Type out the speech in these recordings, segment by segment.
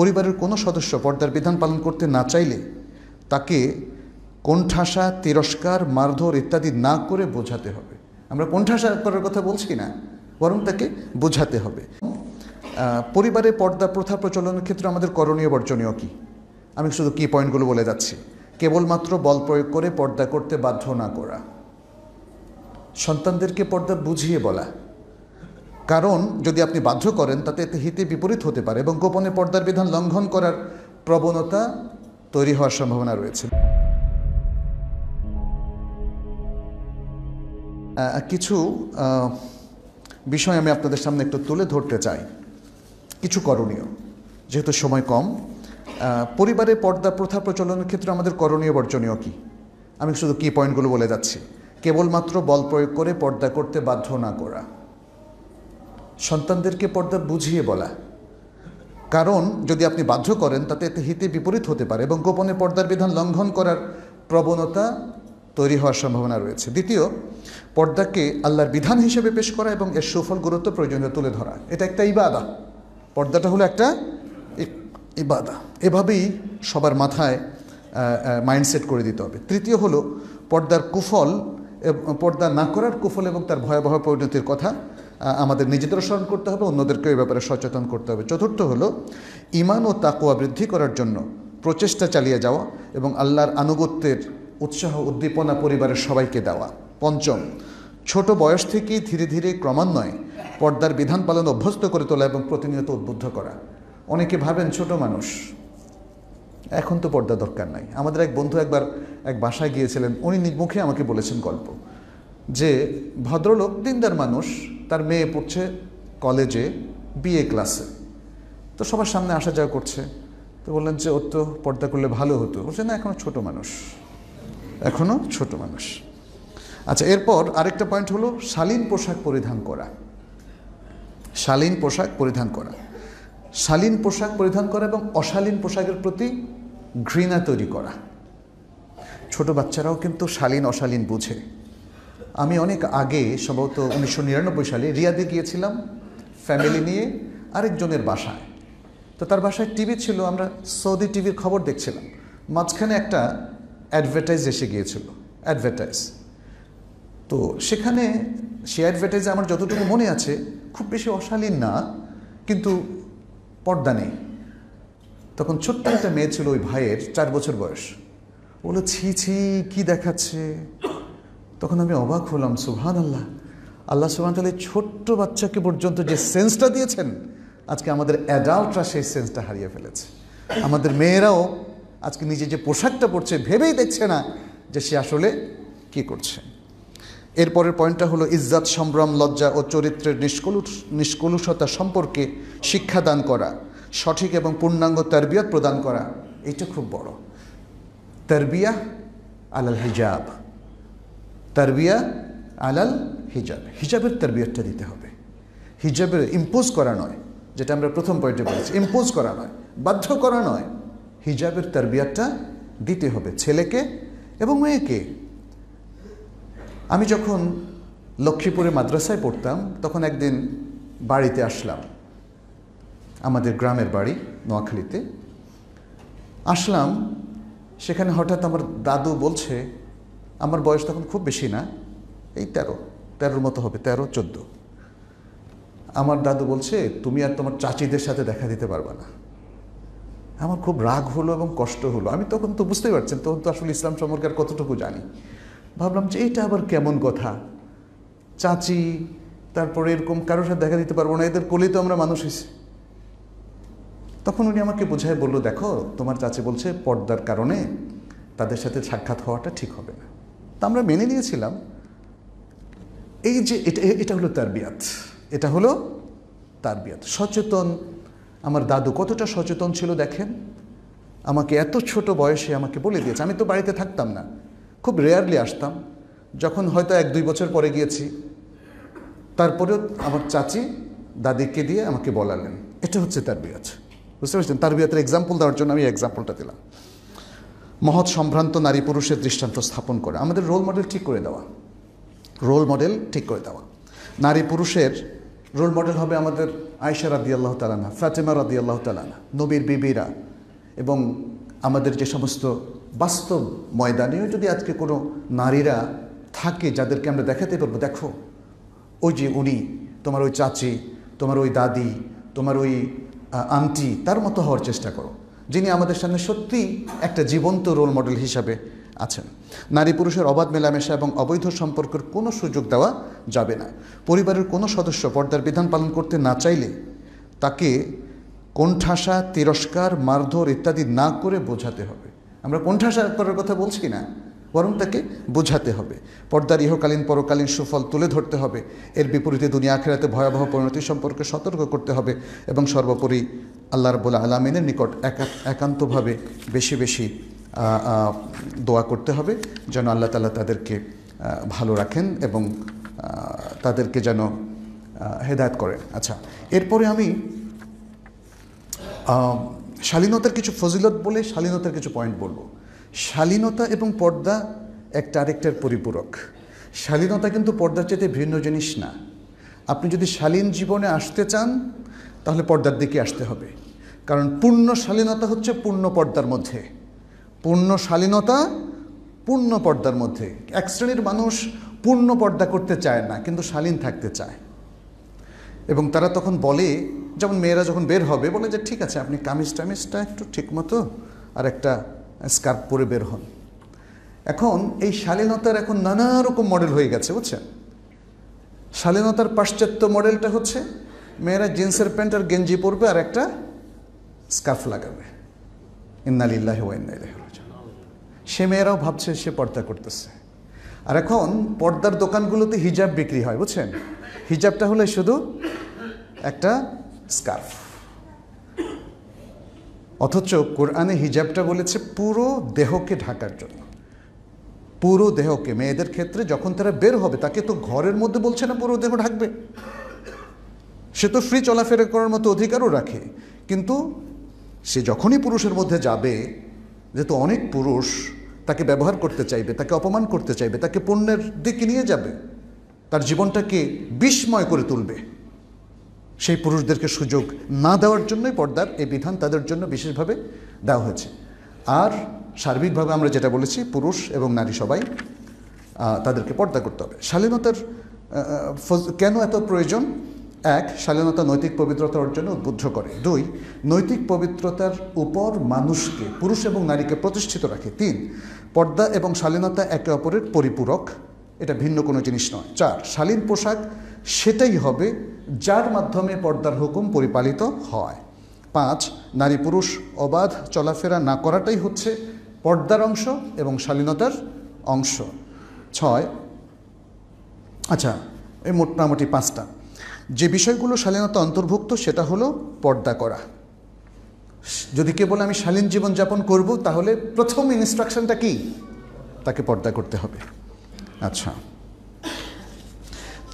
পরিবারের কোনো সদস্য পর্দার বিধান পালন করতে না চাইলে তাকে কণ্ঠাসা তিরস্কার মারধর ইত্যাদি না করে বোঝাতে হবে আমরা কণ্ঠাসা করার কথা বলছি না বরং তাকে বোঝাতে হবে পরিবারে পর্দা প্রথা প্রচলনের ক্ষেত্রে আমাদের করণীয় বর্জনীয় কী আমি শুধু কি পয়েন্টগুলো বলে যাচ্ছি কেবলমাত্র বল প্রয়োগ করে পর্দা করতে বাধ্য না করা সন্তানদেরকে পর্দা বুঝিয়ে বলা কারণ যদি আপনি বাধ্য করেন তাতে এতে হিতে বিপরীত হতে পারে এবং গোপনে পর্দার বিধান লঙ্ঘন করার প্রবণতা তৈরি হওয়ার সম্ভাবনা রয়েছে কিছু বিষয় আমি আপনাদের সামনে একটু তুলে ধরতে চাই কিছু করণীয় যেহেতু সময় কম পরিবারে পর্দা প্রথা প্রচলনের ক্ষেত্রে আমাদের করণীয় বর্জনীয় কী আমি শুধু কি পয়েন্টগুলো বলে যাচ্ছি কেবলমাত্র বল প্রয়োগ করে পর্দা করতে বাধ্য না করা সন্তানদেরকে পর্দা বুঝিয়ে বলা কারণ যদি আপনি বাধ্য করেন তাতে এতে হিতে বিপরীত হতে পারে এবং গোপনে পর্দার বিধান লঙ্ঘন করার প্রবণতা তৈরি হওয়ার সম্ভাবনা রয়েছে দ্বিতীয় পর্দাকে আল্লাহর বিধান হিসেবে পেশ করা এবং এর সুফল গুরুত্ব প্রয়োজনীয় তুলে ধরা এটা একটা ইবাদা পর্দাটা হলো একটা ইবাদা এভাবেই সবার মাথায় মাইন্ডসেট করে দিতে হবে তৃতীয় হলো পর্দার কুফল পর্দা না করার কুফল এবং তার ভয়াবহ পরিণতির কথা আমাদের নিজেদেরও স্মরণ করতে হবে অন্যদেরকে এই ব্যাপারে সচেতন করতে হবে চতুর্থ হলো ইমান ও তাকুয়া বৃদ্ধি করার জন্য প্রচেষ্টা চালিয়ে যাওয়া এবং আল্লাহর আনুগত্যের উৎসাহ উদ্দীপনা পরিবারের সবাইকে দেওয়া পঞ্চম ছোট বয়স থেকেই ধীরে ধীরে ক্রমান্বয়ে পর্দার বিধান পালন অভ্যস্ত করে তোলা এবং প্রতিনিয়ত উদ্বুদ্ধ করা অনেকে ভাবেন ছোট মানুষ এখন তো পর্দা দরকার নাই আমাদের এক বন্ধু একবার এক বাসায় গিয়েছিলেন উনি মুখে আমাকে বলেছেন গল্প যে ভদ্রলোক দিনদার মানুষ তার মেয়ে পড়ছে কলেজে বিএ ক্লাসে তো সবার সামনে আসা যাওয়া করছে তো বললেন যে ওর তো পর্দা করলে ভালো হতো বলছে না এখনও ছোট মানুষ এখনও ছোট মানুষ আচ্ছা এরপর আরেকটা পয়েন্ট হলো শালীন পোশাক পরিধান করা শালীন পোশাক পরিধান করা শালীন পোশাক পরিধান করা এবং অশালীন পোশাকের প্রতি ঘৃণা তৈরি করা ছোট বাচ্চারাও কিন্তু শালীন অশালীন বুঝে আমি অনেক আগে সম্ভবত উনিশশো নিরানব্বই সালে রিয়াদে গিয়েছিলাম ফ্যামিলি নিয়ে আরেকজনের বাসায় তো তার বাসায় টিভি ছিল আমরা সৌদি টিভির খবর দেখছিলাম মাঝখানে একটা অ্যাডভার্টাইজ এসে গিয়েছিল অ্যাডভার্টাইজ তো সেখানে সে অ্যাডভার্টাইজে আমার যতটুকু মনে আছে খুব বেশি অশালীন না কিন্তু পর্দা নেই তখন ছোট্ট একটা মেয়ে ছিল ওই ভাইয়ের চার বছর বয়স বললো ছি ছি কী দেখাচ্ছে তখন আমি অবাক হলাম সুহান আল্লাহ আল্লাহ সুহান তাহলে ছোট্ট বাচ্চাকে পর্যন্ত যে সেন্সটা দিয়েছেন আজকে আমাদের অ্যাডাল্টরা সেই সেন্সটা হারিয়ে ফেলেছে আমাদের মেয়েরাও আজকে নিজে যে পোশাকটা পরছে ভেবেই দেখছে না যে সে আসলে কি করছে এরপরের পয়েন্টটা হলো ইজ্জাত সম্ভ্রম লজ্জা ও চরিত্রের নিষ্কলুষ নিষ্কলুষতা সম্পর্কে শিক্ষাদান করা সঠিক এবং পূর্ণাঙ্গ তারবিয়াত প্রদান করা এটা খুব বড় তারবিয়া আল হিজাব তারবিয়া আলাল হিজাব হিজাবের তারবিয়াটা দিতে হবে হিজাবের ইম্পোজ করা নয় যেটা আমরা প্রথম পয়েন্টে বলেছি ইম্পোজ করা নয় বাধ্য করা নয় হিজাবের তারবিয়াটা দিতে হবে ছেলেকে এবং মেয়েকে আমি যখন লক্ষ্মীপুরে মাদ্রাসায় পড়তাম তখন একদিন বাড়িতে আসলাম আমাদের গ্রামের বাড়ি নোয়াখালীতে আসলাম সেখানে হঠাৎ আমার দাদু বলছে আমার বয়স তখন খুব বেশি না এই তেরো তেরোর মতো হবে তেরো চোদ্দ আমার দাদু বলছে তুমি আর তোমার চাচিদের সাথে দেখা দিতে পারবা না আমার খুব রাগ হলো এবং কষ্ট হলো আমি তখন তো বুঝতেই পারছেন তখন তো আসলে ইসলাম সম্পর্কে আর কতটুকু জানি ভাবলাম যে এটা আবার কেমন কথা চাচি তারপরে এরকম কারোর সাথে দেখা দিতে পারবো না এদের কোলেই তো আমরা মানুষ হয়েছি তখন উনি আমাকে বোঝায় বললো দেখো তোমার চাচি বলছে পর্দার কারণে তাদের সাথে সাক্ষাৎ হওয়াটা ঠিক হবে না তা আমরা মেনে নিয়েছিলাম এই যে এটা এটা হলো তার বিয়াত এটা হলো তার বিয়াত সচেতন আমার দাদু কতটা সচেতন ছিল দেখেন আমাকে এত ছোট বয়সে আমাকে বলে দিয়েছে আমি তো বাড়িতে থাকতাম না খুব রেয়ারলি আসতাম যখন হয়তো এক দুই বছর পরে গিয়েছি তারপরেও আমার চাচি দাদিকে দিয়ে আমাকে বলালেন এটা হচ্ছে তার বিয়াত বুঝতে পারছেন তার বিয়াতের এক্সাম্পল দেওয়ার জন্য আমি এক্সাম্পলটা দিলাম মহৎ সম্ভ্রান্ত নারী পুরুষের দৃষ্টান্ত স্থাপন করা আমাদের রোল মডেল ঠিক করে দেওয়া রোল মডেল ঠিক করে দেওয়া নারী পুরুষের রোল মডেল হবে আমাদের আয়সা রাদি আল্লাহ তালানা ফাতেমা রাদি আল্লাহ তালানা নবীর বিবিরা এবং আমাদের যে সমস্ত বাস্তব ময়দানেও যদি আজকে কোনো নারীরা থাকে যাদেরকে আমরা দেখাতে পারবো দেখো ওই যে উনি তোমার ওই চাচি তোমার ওই দাদি তোমার ওই আন্টি তার মতো হওয়ার চেষ্টা করো যিনি আমাদের সামনে সত্যি একটা জীবন্ত রোল মডেল হিসাবে আছেন নারী পুরুষের অবাধ মেলামেশা এবং অবৈধ সম্পর্কের কোনো সুযোগ দেওয়া যাবে না পরিবারের কোনো সদস্য পর্দার বিধান পালন করতে না চাইলে তাকে কোণঠাসা তিরস্কার মারধর ইত্যাদি না করে বোঝাতে হবে আমরা কোণঠাসা করার কথা বলছি না বরং তাকে বোঝাতে হবে পর্দার ইহকালীন পরকালীন সুফল তুলে ধরতে হবে এর বিপরীতে দুনিয়া আখেরাতে ভয়াবহ পরিণতি সম্পর্কে সতর্ক করতে হবে এবং সর্বোপরি আল্লাহ রবুল আলমিনের নিকট একান্তভাবে বেশি বেশি দোয়া করতে হবে যেন আল্লাহ তালা তাদেরকে ভালো রাখেন এবং তাদেরকে যেন হেদায়ত করেন আচ্ছা এরপরে আমি শালীনতার কিছু ফজিলত বলে শালীনতার কিছু পয়েন্ট বলবো শালীনতা এবং পর্দা একটা আরেকটার পরিপূরক শালীনতা কিন্তু পর্দার চাইতে ভিন্ন জিনিস না আপনি যদি শালীন জীবনে আসতে চান তাহলে পর্দার দিকে আসতে হবে কারণ পূর্ণ শালীনতা হচ্ছে পূর্ণ পর্দার মধ্যে পূর্ণ শালীনতা পূর্ণ পর্দার মধ্যে এক শ্রেণীর মানুষ পূর্ণ পর্দা করতে চায় না কিন্তু শালীন থাকতে চায় এবং তারা তখন বলে যেমন মেয়েরা যখন বের হবে বলে যে ঠিক আছে আপনি কামিজ টামিজটা একটু ঠিক মতো আর একটা স্কার্ফ পরে বের হন এখন এই শালীনতার এখন নানা রকম মডেল হয়ে গেছে বুঝছেন শালীনতার পাশ্চাত্য মডেলটা হচ্ছে মেয়েরা জিন্সের প্যান্ট আর গেঞ্জি পরবে আর একটা স্কার্ফ লাগাবে ইন্নালিল্লাহ ইন্নালিল্লাহ সে মেয়েরাও ভাবছে সে পর্দা করতেছে আর এখন পর্দার দোকানগুলোতে হিজাব বিক্রি হয় বুঝছেন হিজাবটা হলে শুধু একটা স্কার্ফ অথচ কোরআনে হিজাবটা বলেছে পুরো দেহকে ঢাকার জন্য পুরো দেহকে মেয়েদের ক্ষেত্রে যখন তারা বের হবে তাকে তো ঘরের মধ্যে বলছে না পুরো দেহ ঢাকবে সে তো ফ্রি চলাফেরা করার মতো অধিকারও রাখে কিন্তু সে যখনই পুরুষের মধ্যে যাবে যেহেতু অনেক পুরুষ তাকে ব্যবহার করতে চাইবে তাকে অপমান করতে চাইবে তাকে পণ্যের দিকে নিয়ে যাবে তার জীবনটাকে বিস্ময় করে তুলবে সেই পুরুষদেরকে সুযোগ না দেওয়ার জন্যই পর্দার এই বিধান তাদের জন্য বিশেষভাবে দেওয়া হয়েছে আর সার্বিকভাবে আমরা যেটা বলেছি পুরুষ এবং নারী সবাই তাদেরকে পর্দা করতে হবে শালীনতার কেন এত প্রয়োজন এক শালীনতা নৈতিক পবিত্রতা অর্জন উদ্বুদ্ধ করে দুই নৈতিক পবিত্রতার উপর মানুষকে পুরুষ এবং নারীকে প্রতিষ্ঠিত রাখে তিন পর্দা এবং শালীনতা একে অপরের পরিপূরক এটা ভিন্ন কোনো জিনিস নয় চার শালীন পোশাক সেটাই হবে যার মাধ্যমে পর্দার হুকুম পরিপালিত হয় পাঁচ নারী পুরুষ অবাধ চলাফেরা না করাটাই হচ্ছে পর্দার অংশ এবং শালীনতার অংশ ছয় আচ্ছা এই মোটামুটি পাঁচটা যে বিষয়গুলো শালীনতা অন্তর্ভুক্ত সেটা হলো পর্দা করা যদি কেবল আমি শালীন জীবনযাপন করব তাহলে প্রথম ইনস্ট্রাকশনটা কি তাকে পর্দা করতে হবে আচ্ছা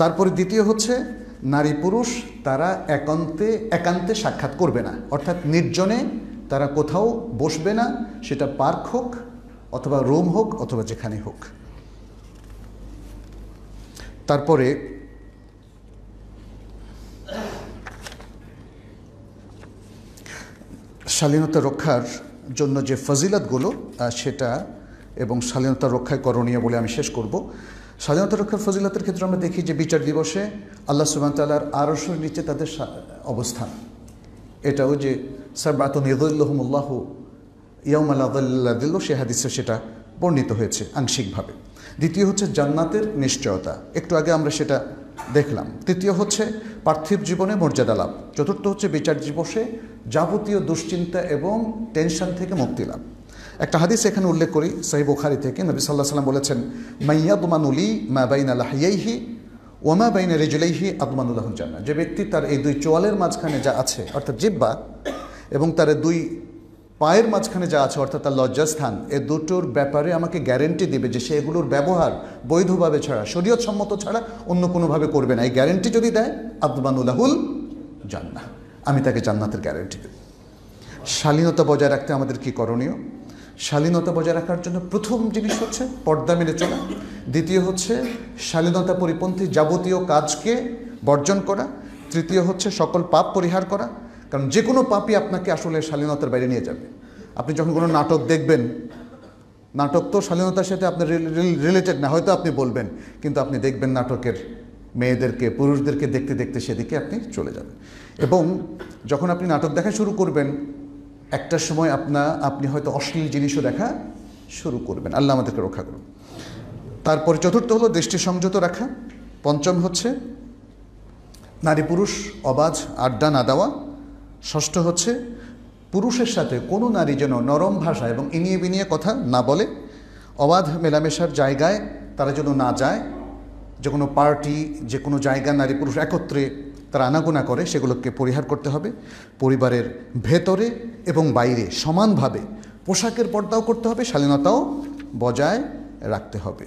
তারপরে দ্বিতীয় হচ্ছে নারী পুরুষ তারা একান্তে একান্তে সাক্ষাৎ করবে না অর্থাৎ নির্জনে তারা কোথাও বসবে না সেটা পার্ক হোক অথবা রুম হোক অথবা যেখানে হোক তারপরে শালীনতা রক্ষার জন্য যে ফজিলাতগুলো সেটা এবং শালীনতা রক্ষায় করণীয় বলে আমি শেষ করব স্বাধীনতা রক্ষার ফজিলতের ক্ষেত্রে আমরা দেখি যে বিচার দিবসে আল্লাহ সুবাহতাল্লার আরসের নিচে তাদের অবস্থান এটাও যে বাতন ইদুল্লাহমুল্লাহ ইয়ামাল্লাহ সে হাদিসে সেটা বর্ণিত হয়েছে আংশিকভাবে দ্বিতীয় হচ্ছে জান্নাতের নিশ্চয়তা একটু আগে আমরা সেটা দেখলাম তৃতীয় হচ্ছে পার্থিব জীবনে মর্যাদা লাভ চতুর্থ হচ্ছে বিচার দিবসে যাবতীয় দুশ্চিন্তা এবং টেনশন থেকে মুক্তি লাভ একটা হাদিস এখানে উল্লেখ করি সাহি বুখারি থেকে নবী সাল্লাহ সাল্লাম বলেছেন মাইয়াদমানুলি মা বাইন লাহিয়াইহি ওমা বাইনা রেজুলাইহি আদমানুল্লাহ জান্না যে ব্যক্তি তার এই দুই চোয়ালের মাঝখানে যা আছে অর্থাৎ জিব্বা এবং তার দুই পায়ের মাঝখানে যা আছে অর্থাৎ তার লজ্জাস্থান এ দুটোর ব্যাপারে আমাকে গ্যারেন্টি দিবে যে সে এগুলোর ব্যবহার বৈধভাবে ছাড়া শরীয়ত সম্মত ছাড়া অন্য কোনোভাবে করবে না এই গ্যারেন্টি যদি দেয় আদমানুল্লাহুল জান্না আমি তাকে জান্নাতের গ্যারেন্টি দেব শালীনতা বজায় রাখতে আমাদের কি করণীয় শালীনতা বজায় রাখার জন্য প্রথম জিনিস হচ্ছে পর্দা মেনে চলা দ্বিতীয় হচ্ছে শালীনতা পরিপন্থী যাবতীয় কাজকে বর্জন করা তৃতীয় হচ্ছে সকল পাপ পরিহার করা কারণ যে কোনো পাপই আপনাকে আসলে শালীনতার বাইরে নিয়ে যাবে আপনি যখন কোনো নাটক দেখবেন নাটক তো শালীনতার সাথে আপনার রিলেটেড না হয়তো আপনি বলবেন কিন্তু আপনি দেখবেন নাটকের মেয়েদেরকে পুরুষদেরকে দেখতে দেখতে সেদিকে আপনি চলে যাবেন এবং যখন আপনি নাটক দেখা শুরু করবেন একটা সময় আপনা আপনি হয়তো অশ্লীল জিনিসও দেখা শুরু করবেন আল্লাহ আমাদেরকে রক্ষা করুন তারপরে চতুর্থ হলো দৃষ্টি সংযত রাখা পঞ্চম হচ্ছে নারী পুরুষ অবাধ আড্ডা না দেওয়া ষষ্ঠ হচ্ছে পুরুষের সাথে কোনো নারী যেন নরম ভাষা এবং ইনিয়ে বিনিয়ে কথা না বলে অবাধ মেলামেশার জায়গায় তারা যেন না যায় যে কোনো পার্টি যে কোনো জায়গা নারী পুরুষ একত্রে তারা আনাগোনা করে সেগুলোকে পরিহার করতে হবে পরিবারের ভেতরে এবং বাইরে সমানভাবে পোশাকের পর্দাও করতে হবে শালীনতাও বজায় রাখতে হবে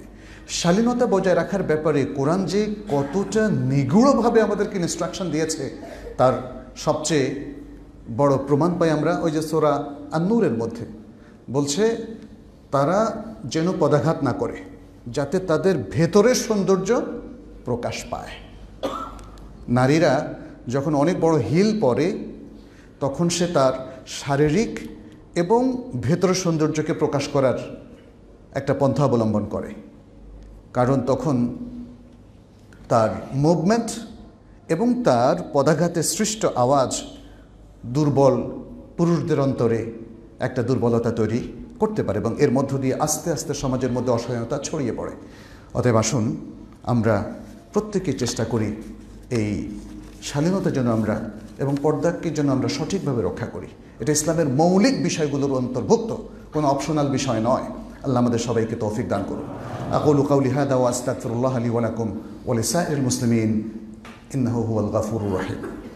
শালীনতা বজায় রাখার ব্যাপারে কোরআন যে কতটা নিগুড়ভাবে আমাদেরকে ইনস্ট্রাকশন দিয়েছে তার সবচেয়ে বড় প্রমাণ পাই আমরা ওই যে সোরা আন্নুরের মধ্যে বলছে তারা যেন পদাঘাত না করে যাতে তাদের ভেতরের সৌন্দর্য প্রকাশ পায় নারীরা যখন অনেক বড় হিল পরে তখন সে তার শারীরিক এবং ভেতর সৌন্দর্যকে প্রকাশ করার একটা পন্থা অবলম্বন করে কারণ তখন তার মুভমেন্ট এবং তার পদাঘাতে সৃষ্ট আওয়াজ দুর্বল পুরুষদের অন্তরে একটা দুর্বলতা তৈরি করতে পারে এবং এর মধ্য দিয়ে আস্তে আস্তে সমাজের মধ্যে অসহায়তা ছড়িয়ে পড়ে অতএব আসুন আমরা প্রত্যেকে চেষ্টা করি এই স্বাধীনতার জন্য আমরা এবং পর্দাকে জন্য আমরা সঠিকভাবে রক্ষা করি এটা ইসলামের মৌলিক বিষয়গুলোর অন্তর্ভুক্ত কোনো অপশনাল বিষয় নয় আল্লাহ আমাদের সবাইকে তৌফিক দান করুন আকুল কাউলি হাদা ওয়াস্তাকফিরুল্লাহ আলী ওয়ালাকুম ওয়ালিসাইল মুসলিমিন ইন্নাহু আল গাফুর রাহিম